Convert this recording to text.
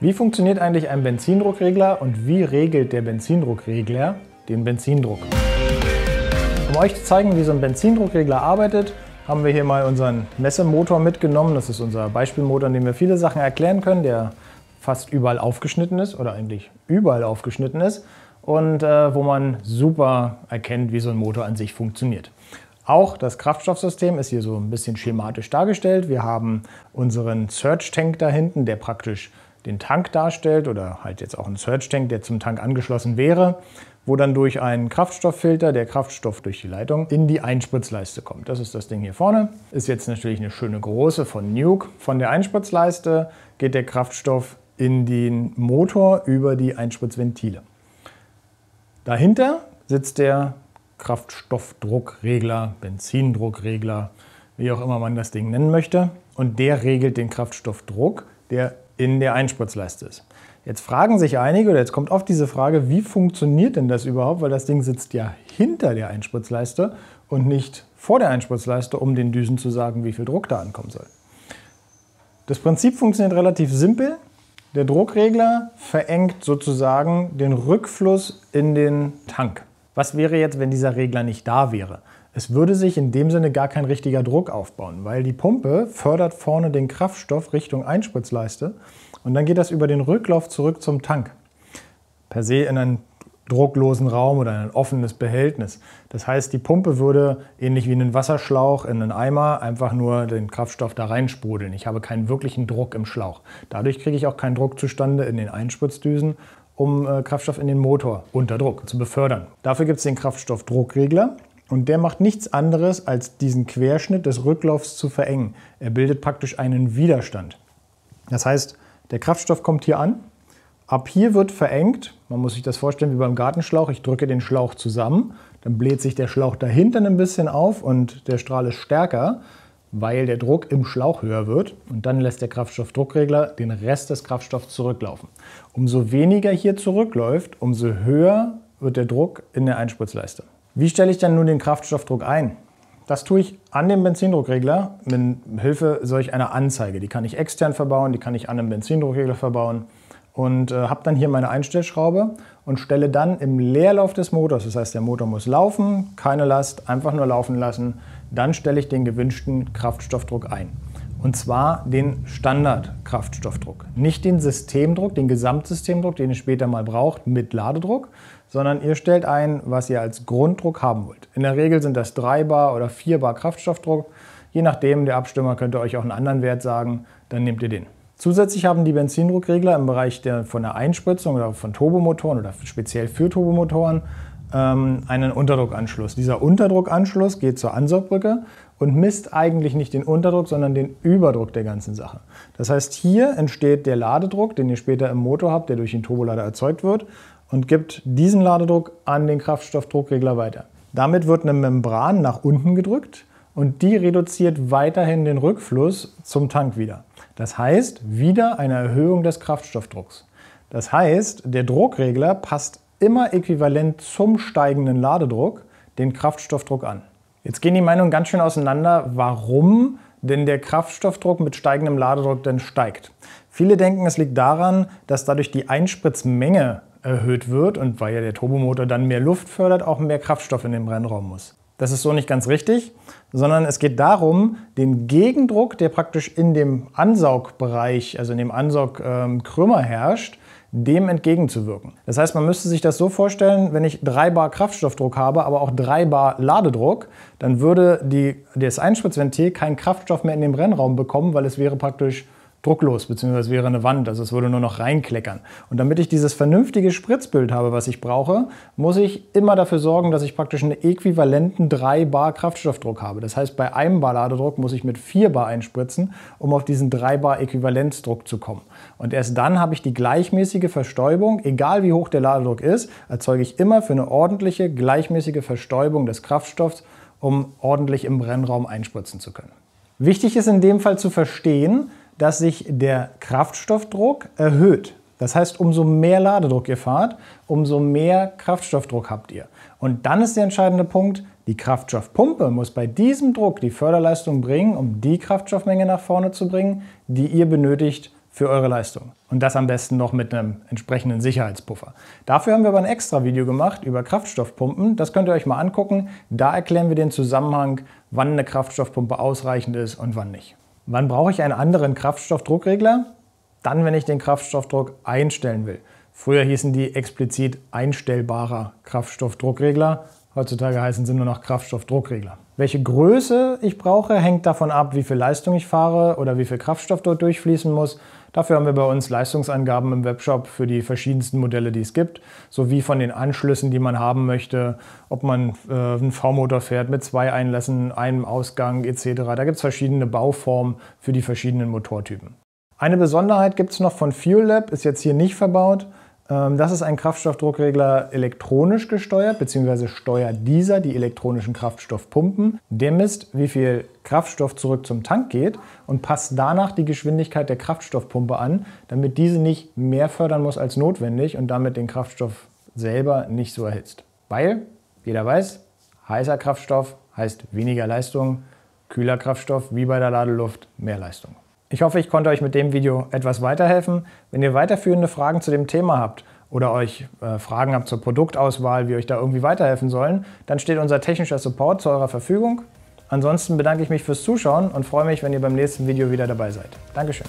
Wie funktioniert eigentlich ein Benzindruckregler und wie regelt der Benzindruckregler den Benzindruck? Um euch zu zeigen, wie so ein Benzindruckregler arbeitet, haben wir hier mal unseren Messemotor mitgenommen. Das ist unser Beispielmotor, an dem wir viele Sachen erklären können, der fast überall aufgeschnitten ist oder eigentlich überall aufgeschnitten ist und äh, wo man super erkennt, wie so ein Motor an sich funktioniert. Auch das Kraftstoffsystem ist hier so ein bisschen schematisch dargestellt. Wir haben unseren Search Tank da hinten, der praktisch den Tank darstellt oder halt jetzt auch ein Search Tank, der zum Tank angeschlossen wäre, wo dann durch einen Kraftstofffilter der Kraftstoff durch die Leitung in die Einspritzleiste kommt. Das ist das Ding hier vorne. Ist jetzt natürlich eine schöne große von Nuke. Von der Einspritzleiste geht der Kraftstoff in den Motor über die Einspritzventile. Dahinter sitzt der Kraftstoffdruckregler, Benzindruckregler, wie auch immer man das Ding nennen möchte. Und der regelt den Kraftstoffdruck, der in der Einspritzleiste ist. Jetzt fragen sich einige, oder jetzt kommt oft diese Frage, wie funktioniert denn das überhaupt? Weil das Ding sitzt ja hinter der Einspritzleiste und nicht vor der Einspritzleiste, um den Düsen zu sagen, wie viel Druck da ankommen soll. Das Prinzip funktioniert relativ simpel. Der Druckregler verengt sozusagen den Rückfluss in den Tank. Was wäre jetzt, wenn dieser Regler nicht da wäre? Es würde sich in dem Sinne gar kein richtiger Druck aufbauen, weil die Pumpe fördert vorne den Kraftstoff Richtung Einspritzleiste und dann geht das über den Rücklauf zurück zum Tank. Per se in einen drucklosen Raum oder in ein offenes Behältnis. Das heißt, die Pumpe würde ähnlich wie einen Wasserschlauch in einen Eimer einfach nur den Kraftstoff da reinsprudeln. Ich habe keinen wirklichen Druck im Schlauch. Dadurch kriege ich auch keinen Druck zustande in den Einspritzdüsen, um äh, Kraftstoff in den Motor unter Druck zu befördern. Dafür gibt es den Kraftstoffdruckregler. Und der macht nichts anderes, als diesen Querschnitt des Rücklaufs zu verengen. Er bildet praktisch einen Widerstand. Das heißt, der Kraftstoff kommt hier an, ab hier wird verengt, man muss sich das vorstellen wie beim Gartenschlauch, ich drücke den Schlauch zusammen, dann bläht sich der Schlauch dahinter ein bisschen auf und der Strahl ist stärker, weil der Druck im Schlauch höher wird und dann lässt der Kraftstoffdruckregler den Rest des Kraftstoffs zurücklaufen. Umso weniger hier zurückläuft, umso höher wird der Druck in der Einspritzleiste. Wie stelle ich dann nun den Kraftstoffdruck ein? Das tue ich an dem Benzindruckregler mit Hilfe solch einer Anzeige. Die kann ich extern verbauen, die kann ich an einem Benzindruckregler verbauen und äh, habe dann hier meine Einstellschraube und stelle dann im Leerlauf des Motors, das heißt der Motor muss laufen, keine Last, einfach nur laufen lassen, dann stelle ich den gewünschten Kraftstoffdruck ein. Und zwar den Standardkraftstoffdruck. Nicht den Systemdruck, den Gesamtsystemdruck, den ihr später mal braucht mit Ladedruck, sondern ihr stellt ein, was ihr als Grunddruck haben wollt. In der Regel sind das 3 Bar oder 4 Bar Kraftstoffdruck. Je nachdem, der Abstimmer könnte euch auch einen anderen Wert sagen, dann nehmt ihr den. Zusätzlich haben die Benzindruckregler im Bereich der, von der Einspritzung oder von Turbomotoren oder speziell für Turbomotoren ähm, einen Unterdruckanschluss. Dieser Unterdruckanschluss geht zur Ansaugbrücke und misst eigentlich nicht den Unterdruck, sondern den Überdruck der ganzen Sache. Das heißt, hier entsteht der Ladedruck, den ihr später im Motor habt, der durch den Turbolader erzeugt wird und gibt diesen Ladedruck an den Kraftstoffdruckregler weiter. Damit wird eine Membran nach unten gedrückt und die reduziert weiterhin den Rückfluss zum Tank wieder. Das heißt, wieder eine Erhöhung des Kraftstoffdrucks. Das heißt, der Druckregler passt immer äquivalent zum steigenden Ladedruck den Kraftstoffdruck an. Jetzt gehen die Meinungen ganz schön auseinander, warum denn der Kraftstoffdruck mit steigendem Ladedruck denn steigt. Viele denken, es liegt daran, dass dadurch die Einspritzmenge erhöht wird und weil ja der Turbomotor dann mehr Luft fördert, auch mehr Kraftstoff in den Brennraum muss. Das ist so nicht ganz richtig, sondern es geht darum, den Gegendruck, der praktisch in dem Ansaugbereich, also in dem Ansaugkrümmer ähm, herrscht, dem entgegenzuwirken. Das heißt, man müsste sich das so vorstellen, wenn ich 3 bar Kraftstoffdruck habe, aber auch 3 bar Ladedruck, dann würde die, das Einspritzventil keinen Kraftstoff mehr in den Brennraum bekommen, weil es wäre praktisch drucklos, beziehungsweise wäre eine Wand, also es würde nur noch reinkleckern. Und damit ich dieses vernünftige Spritzbild habe, was ich brauche, muss ich immer dafür sorgen, dass ich praktisch einen äquivalenten 3 Bar Kraftstoffdruck habe. Das heißt, bei einem Bar Ladedruck muss ich mit 4 Bar einspritzen, um auf diesen 3 Bar Äquivalenzdruck zu kommen. Und erst dann habe ich die gleichmäßige Verstäubung, egal wie hoch der Ladedruck ist, erzeuge ich immer für eine ordentliche, gleichmäßige Verstäubung des Kraftstoffs, um ordentlich im Brennraum einspritzen zu können. Wichtig ist in dem Fall zu verstehen, dass sich der Kraftstoffdruck erhöht. Das heißt, umso mehr Ladedruck ihr fahrt, umso mehr Kraftstoffdruck habt ihr. Und dann ist der entscheidende Punkt, die Kraftstoffpumpe muss bei diesem Druck die Förderleistung bringen, um die Kraftstoffmenge nach vorne zu bringen, die ihr benötigt für eure Leistung. Und das am besten noch mit einem entsprechenden Sicherheitspuffer. Dafür haben wir aber ein extra Video gemacht über Kraftstoffpumpen. Das könnt ihr euch mal angucken. Da erklären wir den Zusammenhang, wann eine Kraftstoffpumpe ausreichend ist und wann nicht. Wann brauche ich einen anderen Kraftstoffdruckregler? Dann, wenn ich den Kraftstoffdruck einstellen will. Früher hießen die explizit einstellbarer Kraftstoffdruckregler. Heutzutage heißen sie nur noch Kraftstoffdruckregler. Welche Größe ich brauche, hängt davon ab, wie viel Leistung ich fahre oder wie viel Kraftstoff dort durchfließen muss. Dafür haben wir bei uns Leistungsangaben im Webshop für die verschiedensten Modelle, die es gibt, sowie von den Anschlüssen, die man haben möchte, ob man äh, einen V-Motor fährt mit zwei Einlässen, einem Ausgang etc. Da gibt es verschiedene Bauformen für die verschiedenen Motortypen. Eine Besonderheit gibt es noch von Fuel Lab, ist jetzt hier nicht verbaut. Ähm, das ist ein Kraftstoffdruckregler elektronisch gesteuert, beziehungsweise steuert dieser die elektronischen Kraftstoffpumpen. Der misst, wie viel Kraftstoff zurück zum Tank geht und passt danach die Geschwindigkeit der Kraftstoffpumpe an, damit diese nicht mehr fördern muss als notwendig und damit den Kraftstoff selber nicht so erhitzt. Weil, jeder weiß, heißer Kraftstoff heißt weniger Leistung, kühler Kraftstoff wie bei der Ladeluft mehr Leistung. Ich hoffe, ich konnte euch mit dem Video etwas weiterhelfen. Wenn ihr weiterführende Fragen zu dem Thema habt oder euch äh, Fragen habt zur Produktauswahl, wie euch da irgendwie weiterhelfen sollen, dann steht unser technischer Support zu eurer Verfügung. Ansonsten bedanke ich mich fürs Zuschauen und freue mich, wenn ihr beim nächsten Video wieder dabei seid. Dankeschön.